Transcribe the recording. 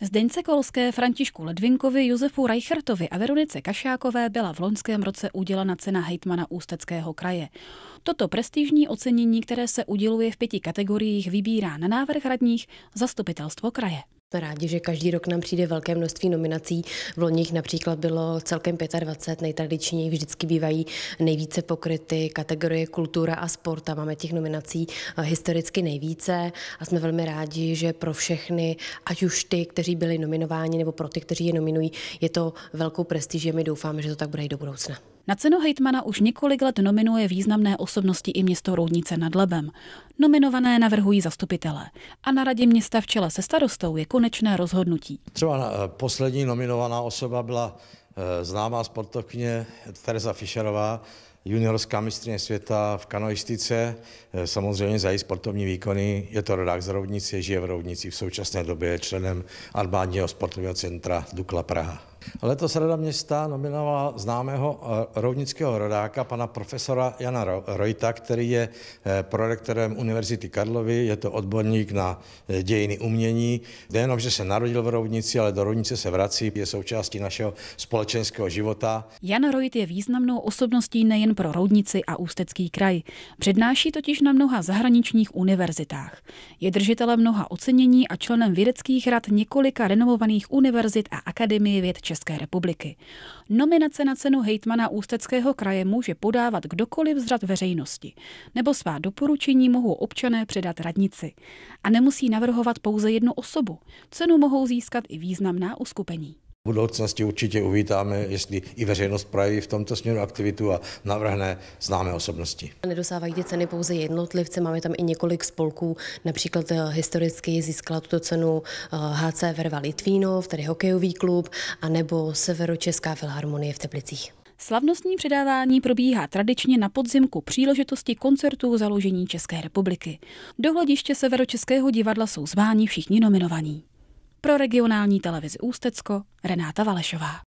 Zdeňce Kolské, Františku Ledvinkovi, Josefu Reichertovi a Veronice Kašákové byla v loňském roce udělena cena hejtmana Ústeckého kraje. Toto prestižní ocenění, které se uděluje v pěti kategoriích, vybírá na návrh radních zastupitelstvo kraje. Jsme rádi, že každý rok nám přijde velké množství nominací. V loních například bylo celkem 25, nejtradičněji vždycky bývají nejvíce pokryty kategorie kultura a sport a máme těch nominací eh, historicky nejvíce a jsme velmi rádi, že pro všechny, ať už ty, kteří byli nominováni nebo pro ty, kteří je nominují, je to velkou prestiží a my doufáme, že to tak bude i do budoucna. Na cenu hejtmana už několik let nominuje významné osobnosti i město Roudnice nad Labem. Nominované navrhují zastupitelé. A na radě města v čele se starostou je konečné rozhodnutí. Třeba eh, poslední nominovaná osoba byla eh, známá sportovkyně Teresa Fischerová, juniorská mistrně světa v kanoistice, eh, samozřejmě za její sportovní výkony. Je to rodák z Roudnice, žije v Roudnici, v současné době je členem armádního sportovního centra Dukla Praha. Letos Rada města nominovala známého eh, roudnického rodáka, pana profesora Jana Rojta, který je eh, prorektorem Univerzity Karlovy, je to odborník na dějiny umění. Nejenom, že se narodil v Roudnici, ale do Roudnice se vrací, je součástí našeho společenského života. Jan Rojt je významnou osobností nejen pro Roudnici a Ústecký kraj. Přednáší totiž na mnoha zahraničních univerzitách. Je držitelem mnoha ocenění a členem vědeckých rad několika renomovaných univerzit a Akademie věd České republiky. Nominace na cenu hejtmana Ústeckého kraje může podávat kdokoliv z řad veřejnosti, nebo svá doporučení mohou občané předat radnici. A nemusí navrhovat pouze jednu osobu. Cenu mohou získat i významná uskupení budoucnosti určitě uvítáme, jestli i veřejnost projeví v tomto směru aktivitu a navrhne známé osobnosti. Nedosávají ty ceny pouze jednotlivce, máme tam i několik spolků, například eh, historicky získala tuto cenu HC eh, Verva Litvínov, tedy hokejový klub, anebo Severočeská filharmonie v Teplicích. Slavnostní předávání probíhá tradičně na podzimku příležitosti koncertů založení České republiky. Do hlediště Severočeského divadla jsou zváni všichni nominovaní. Pro regionální televizi Ústecko Renáta Valešová.